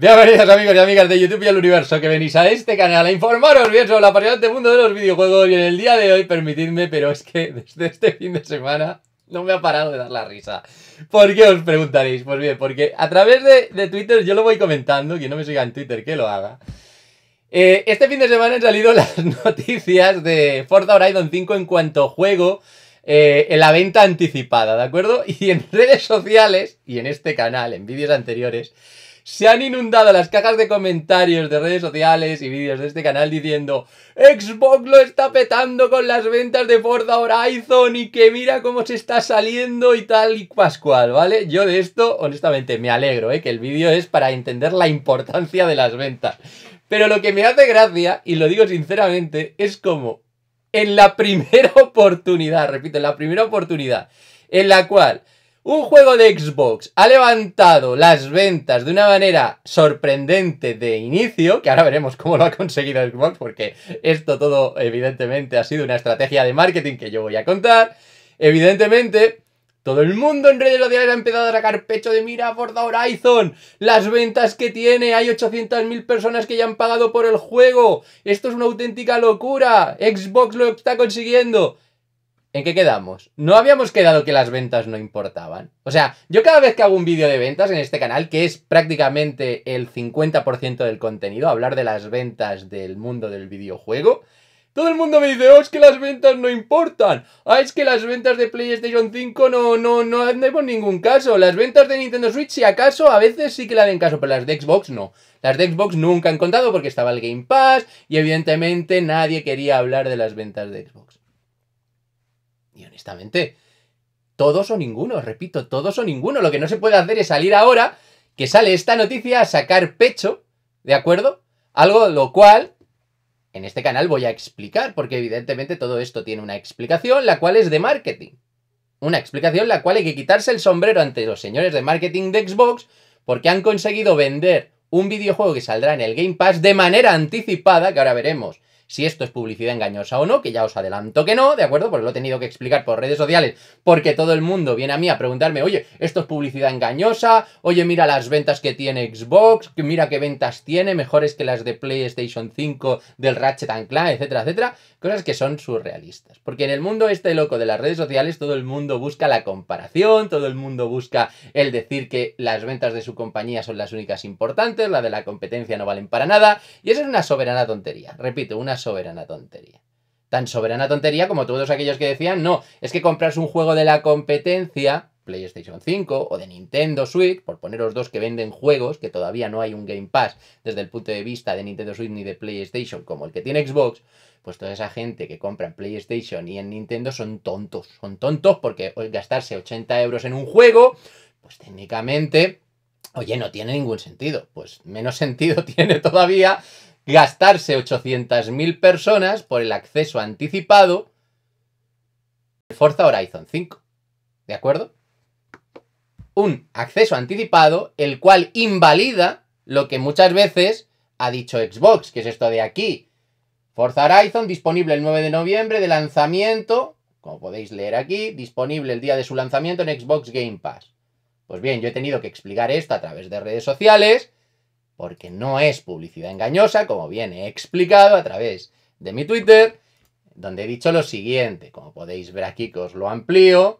Bienvenidos amigos y amigas de YouTube y el universo que venís a este canal a informaros bien sobre la apasionante mundo de los videojuegos y en el día de hoy, permitidme, pero es que desde este fin de semana no me ha parado de dar la risa. ¿Por qué os preguntaréis? Pues bien, porque a través de, Twitter yo lo voy comentando, quien no me siga en Twitter que lo haga. Eh, este fin de semana han salido las noticias de Forza Horizon 5 en cuanto juego eh, en la venta anticipada, ¿de acuerdo? Y en redes sociales y en este canal, en vídeos anteriores se han inundado las cajas de comentarios de redes sociales y vídeos de este canal diciendo Xbox lo está petando con las ventas de Forza Horizon y que mira cómo se está saliendo y tal y pascual, ¿vale? Yo de esto, honestamente, me alegro, ¿eh? Que el vídeo es para entender la importancia de las ventas. Pero lo que me hace gracia, y lo digo sinceramente, es como en la primera oportunidad, repito, en la primera oportunidad, en la cual un juego de Xbox ha levantado las ventas de una manera sorprendente de inicio, que ahora veremos cómo lo ha conseguido Xbox, porque esto todo evidentemente ha sido una estrategia de marketing que yo voy a contar. Evidentemente, todo el mundo en redes sociales ha empezado a sacar pecho de mira The Horizon, las ventas que tiene, hay 800.000 personas que ya han pagado por el juego, esto es una auténtica locura, Xbox lo está consiguiendo. ¿En qué quedamos? No habíamos quedado que las ventas no importaban. O sea, yo cada vez que hago un vídeo de ventas en este canal, que es prácticamente el 50% del contenido, hablar de las ventas del mundo del videojuego, todo el mundo me dice, oh, es que las ventas no importan. Ah, es que las ventas de PlayStation 5 no, no, no hacemos ningún caso. Las ventas de Nintendo Switch, si acaso, a veces sí que le den caso, pero las de Xbox no. Las de Xbox nunca han contado porque estaba el Game Pass y evidentemente nadie quería hablar de las ventas de Xbox honestamente, todos o ninguno, repito, todos o ninguno. Lo que no se puede hacer es salir ahora que sale esta noticia a sacar pecho, ¿de acuerdo? Algo lo cual en este canal voy a explicar, porque evidentemente todo esto tiene una explicación, la cual es de marketing. Una explicación la cual hay que quitarse el sombrero ante los señores de marketing de Xbox, porque han conseguido vender un videojuego que saldrá en el Game Pass de manera anticipada, que ahora veremos si esto es publicidad engañosa o no, que ya os adelanto que no, ¿de acuerdo? Porque lo he tenido que explicar por redes sociales, porque todo el mundo viene a mí a preguntarme, oye, esto es publicidad engañosa, oye, mira las ventas que tiene Xbox, mira qué ventas tiene, mejores que las de PlayStation 5, del Ratchet and Clank, etcétera, etcétera, cosas que son surrealistas. Porque en el mundo este loco de las redes sociales, todo el mundo busca la comparación, todo el mundo busca el decir que las ventas de su compañía son las únicas importantes, la de la competencia no valen para nada, y eso es una soberana tontería. Repito, una soberana tontería. Tan soberana tontería como todos aquellos que decían, no, es que compras un juego de la competencia, PlayStation 5 o de Nintendo Switch, por poner los dos que venden juegos, que todavía no hay un Game Pass desde el punto de vista de Nintendo Switch ni de PlayStation como el que tiene Xbox, pues toda esa gente que compra en PlayStation y en Nintendo son tontos, son tontos porque gastarse 80 euros en un juego, pues técnicamente, oye, no tiene ningún sentido, pues menos sentido tiene todavía gastarse 800.000 personas por el acceso anticipado de Forza Horizon 5. ¿De acuerdo? Un acceso anticipado, el cual invalida lo que muchas veces ha dicho Xbox, que es esto de aquí. Forza Horizon disponible el 9 de noviembre de lanzamiento, como podéis leer aquí, disponible el día de su lanzamiento en Xbox Game Pass. Pues bien, yo he tenido que explicar esto a través de redes sociales porque no es publicidad engañosa, como bien he explicado a través de mi Twitter, donde he dicho lo siguiente, como podéis ver aquí que os lo amplío,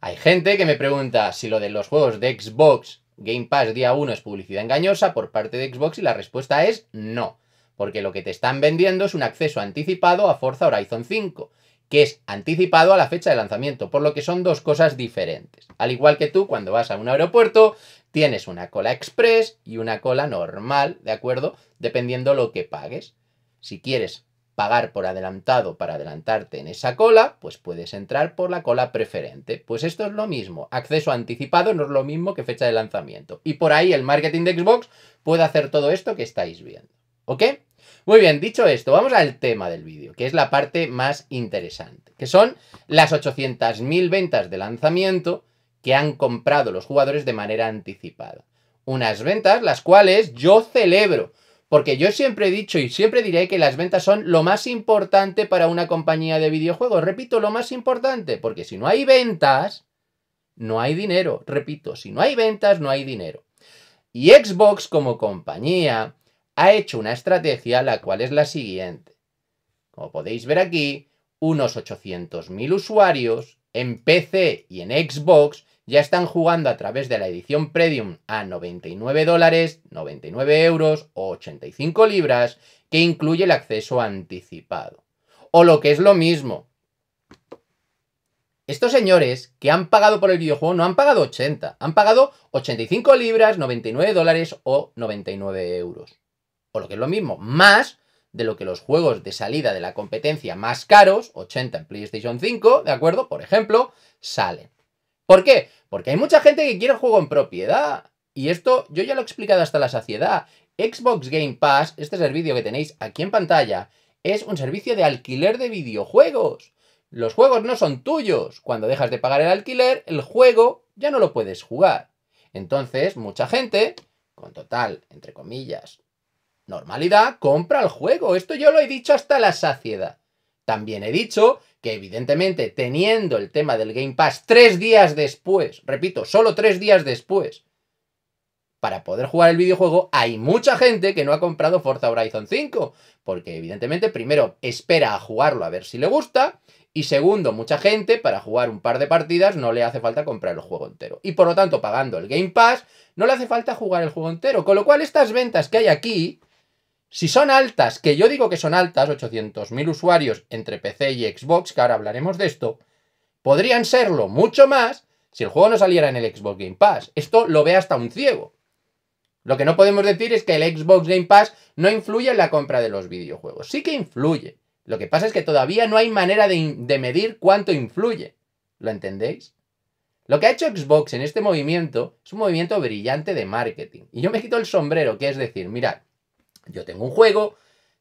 hay gente que me pregunta si lo de los juegos de Xbox Game Pass día 1 es publicidad engañosa por parte de Xbox y la respuesta es no, porque lo que te están vendiendo es un acceso anticipado a Forza Horizon 5, que es anticipado a la fecha de lanzamiento, por lo que son dos cosas diferentes. Al igual que tú, cuando vas a un aeropuerto, tienes una cola express y una cola normal, ¿de acuerdo? Dependiendo lo que pagues. Si quieres pagar por adelantado para adelantarte en esa cola, pues puedes entrar por la cola preferente. Pues esto es lo mismo. Acceso anticipado no es lo mismo que fecha de lanzamiento. Y por ahí el marketing de Xbox puede hacer todo esto que estáis viendo. ¿Ok? Muy bien, dicho esto, vamos al tema del vídeo, que es la parte más interesante, que son las 800.000 ventas de lanzamiento que han comprado los jugadores de manera anticipada. Unas ventas las cuales yo celebro, porque yo siempre he dicho y siempre diré que las ventas son lo más importante para una compañía de videojuegos. Repito, lo más importante, porque si no hay ventas, no hay dinero. Repito, si no hay ventas, no hay dinero. Y Xbox como compañía ha hecho una estrategia la cual es la siguiente. Como podéis ver aquí, unos 800.000 usuarios en PC y en Xbox ya están jugando a través de la edición Premium a 99 dólares, 99 euros o 85 libras, que incluye el acceso anticipado. O lo que es lo mismo, estos señores que han pagado por el videojuego no han pagado 80, han pagado 85 libras, 99 dólares o 99 euros o lo que es lo mismo, más de lo que los juegos de salida de la competencia más caros, 80 en PlayStation 5, ¿de acuerdo? Por ejemplo, salen. ¿Por qué? Porque hay mucha gente que quiere juego en propiedad. Y esto yo ya lo he explicado hasta la saciedad. Xbox Game Pass, este servicio que tenéis aquí en pantalla, es un servicio de alquiler de videojuegos. Los juegos no son tuyos. Cuando dejas de pagar el alquiler, el juego ya no lo puedes jugar. Entonces, mucha gente, con total, entre comillas, Normalidad, compra el juego. Esto yo lo he dicho hasta la saciedad. También he dicho que evidentemente teniendo el tema del Game Pass tres días después, repito, solo tres días después, para poder jugar el videojuego, hay mucha gente que no ha comprado Forza Horizon 5, porque evidentemente primero espera a jugarlo a ver si le gusta, y segundo, mucha gente para jugar un par de partidas no le hace falta comprar el juego entero. Y por lo tanto, pagando el Game Pass, no le hace falta jugar el juego entero, con lo cual estas ventas que hay aquí si son altas, que yo digo que son altas, 800.000 usuarios entre PC y Xbox, que ahora hablaremos de esto, podrían serlo mucho más si el juego no saliera en el Xbox Game Pass. Esto lo ve hasta un ciego. Lo que no podemos decir es que el Xbox Game Pass no influye en la compra de los videojuegos. Sí que influye. Lo que pasa es que todavía no hay manera de, medir cuánto influye. ¿Lo entendéis? Lo que ha hecho Xbox en este movimiento es un movimiento brillante de marketing. Y yo me quito el sombrero, que es decir, mirad, yo tengo un juego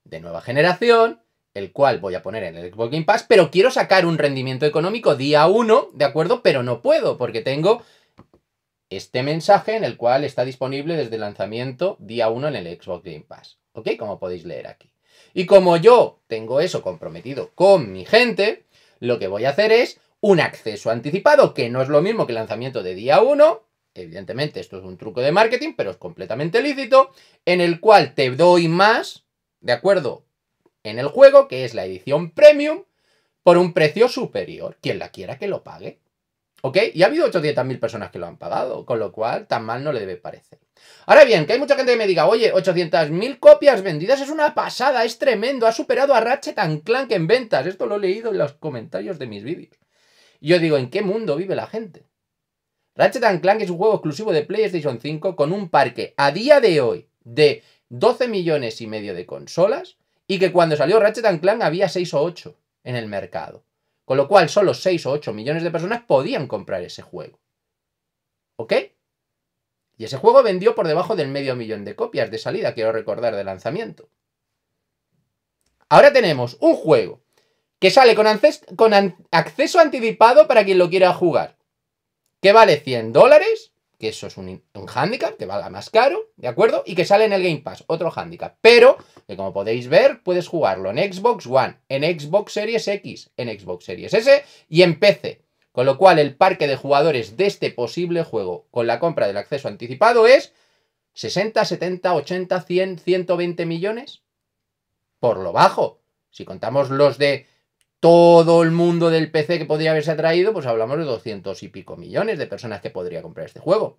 de nueva generación, el cual voy a poner en el Xbox Game Pass, pero quiero sacar un rendimiento económico día 1, ¿de acuerdo? Pero no puedo, porque tengo este mensaje en el cual está disponible desde el lanzamiento día 1 en el Xbox Game Pass, ¿ok? Como podéis leer aquí. Y como yo tengo eso comprometido con mi gente, lo que voy a hacer es un acceso anticipado, que no es lo mismo que el lanzamiento de día 1, evidentemente esto es un truco de marketing, pero es completamente lícito, en el cual te doy más, ¿de acuerdo? En el juego, que es la edición premium, por un precio superior. Quien la quiera que lo pague. ¿Ok? Y ha habido 800.000 personas que lo han pagado, con lo cual tan mal no le debe parecer. Ahora bien, que hay mucha gente que me diga, oye, 800.000 copias vendidas es una pasada, es tremendo, ha superado a Ratchet Clank en ventas. Esto lo he leído en los comentarios de mis vídeos. Yo digo, ¿en qué mundo vive la gente? Ratchet Clank es un juego exclusivo de PlayStation 5 con un parque a día de hoy de 12 millones y medio de consolas y que cuando salió Ratchet Clank había 6 o 8 en el mercado. Con lo cual solo 6 o 8 millones de personas podían comprar ese juego. ¿Ok? Y ese juego vendió por debajo del medio millón de copias de salida, quiero recordar, de lanzamiento. Ahora tenemos un juego que sale con, acceso anticipado para quien lo quiera jugar que vale 100 dólares, que eso es un, un, handicap, que valga más caro, ¿de acuerdo? Y que sale en el Game Pass, otro handicap. Pero, que como podéis ver, puedes jugarlo en Xbox One, en Xbox Series X, en Xbox Series S y en PC. Con lo cual, el parque de jugadores de este posible juego con la compra del acceso anticipado es 60, 70, 80, 100, 120 millones. Por lo bajo. Si contamos los de todo el mundo del PC que podría haberse atraído, pues hablamos de 200 y pico millones de personas que podría comprar este juego.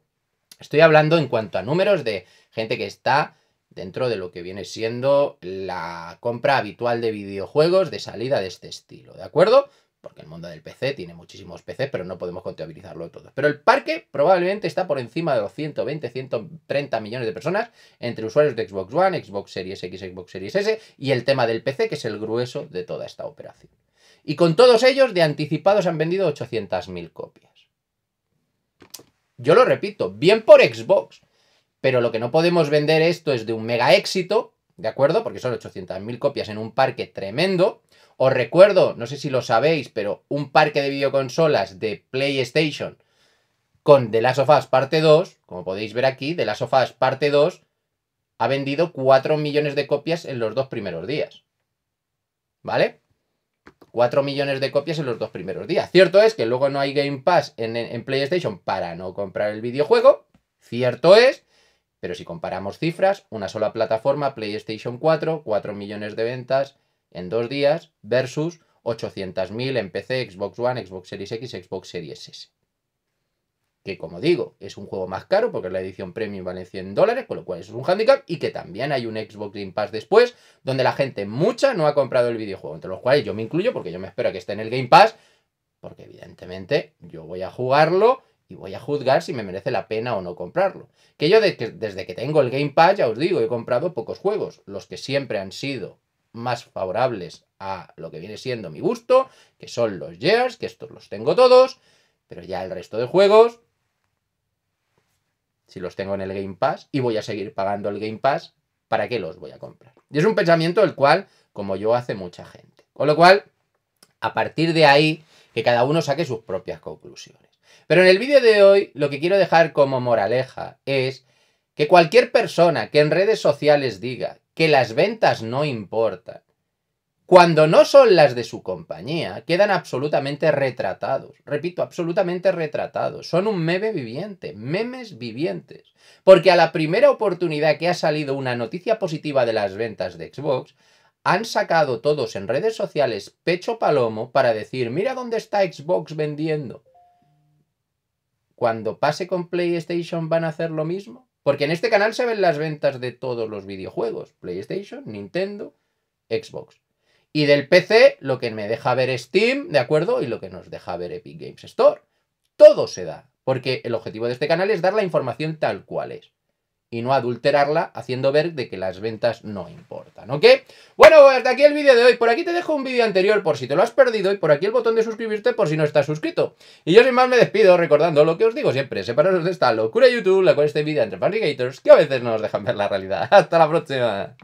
Estoy hablando en cuanto a números de gente que está dentro de lo que viene siendo la compra habitual de videojuegos de salida de este estilo, ¿de acuerdo? Porque el mundo del PC tiene muchísimos PCs, pero no podemos contabilizarlo todo. Pero el parque probablemente está por encima de los 120, 130 millones de personas entre usuarios de Xbox One, Xbox Series X, Xbox Series S y el tema del PC, que es el grueso de toda esta operación. Y con todos ellos de anticipados han vendido 800.000 copias. Yo lo repito, bien por Xbox. Pero lo que no podemos vender esto es de un mega éxito, ¿de acuerdo? Porque son 800.000 copias en un parque tremendo. Os recuerdo, no sé si lo sabéis, pero un parque de videoconsolas de PlayStation con The Last of Us parte 2, como podéis ver aquí, The Last of Us parte 2 ha vendido 4 millones de copias en los dos primeros días. ¿Vale? 4 millones de copias en los dos primeros días. Cierto es que luego no hay Game Pass en, PlayStation para no comprar el videojuego. Cierto es. Pero si comparamos cifras, una sola plataforma, PlayStation 4, 4 millones de ventas en dos días versus 800.000 en PC, Xbox One, Xbox Series X, Xbox Series S que como digo, es un juego más caro porque la edición premium vale 100 dólares, con lo cual es un handicap, y que también hay un Xbox Game Pass después, donde la gente mucha no ha comprado el videojuego, entre los cuales yo me incluyo porque yo me espero que esté en el Game Pass, porque evidentemente yo voy a jugarlo y voy a juzgar si me merece la pena o no comprarlo. Que yo desde que tengo el Game Pass, ya os digo, he comprado pocos juegos, los que siempre han sido más favorables a lo que viene siendo mi gusto, que son los Gears, que estos los tengo todos, pero ya el resto de juegos si los tengo en el Game Pass y voy a seguir pagando el Game Pass, ¿para qué los voy a comprar? Y es un pensamiento el cual, como yo, hace mucha gente. Con lo cual, a partir de ahí, que cada uno saque sus propias conclusiones. Pero en el vídeo de hoy, lo que quiero dejar como moraleja es que cualquier persona que en redes sociales diga que las ventas no importan, cuando no son las de su compañía, quedan absolutamente retratados. Repito, absolutamente retratados. Son un meme viviente, memes vivientes. Porque a la primera oportunidad que ha salido una noticia positiva de las ventas de Xbox, han sacado todos en redes sociales pecho palomo para decir, mira dónde está Xbox vendiendo. Cuando pase con PlayStation van a hacer lo mismo. Porque en este canal se ven las ventas de todos los videojuegos. PlayStation, Nintendo, Xbox. Y del PC, lo que me deja ver Steam, ¿de acuerdo? Y lo que nos deja ver Epic Games Store. Todo se da, porque el objetivo de este canal es dar la información tal cual es. Y no adulterarla haciendo ver de que las ventas no importan, ¿ok? Bueno, hasta aquí el vídeo de hoy. Por aquí te dejo un vídeo anterior por si te lo has perdido y por aquí el botón de suscribirte por si no estás suscrito. Y yo sin más me despido recordando lo que os digo siempre, separaros de esta locura YouTube, la cual este vídeo entre Fanny que a veces no nos dejan ver la realidad. ¡Hasta la próxima!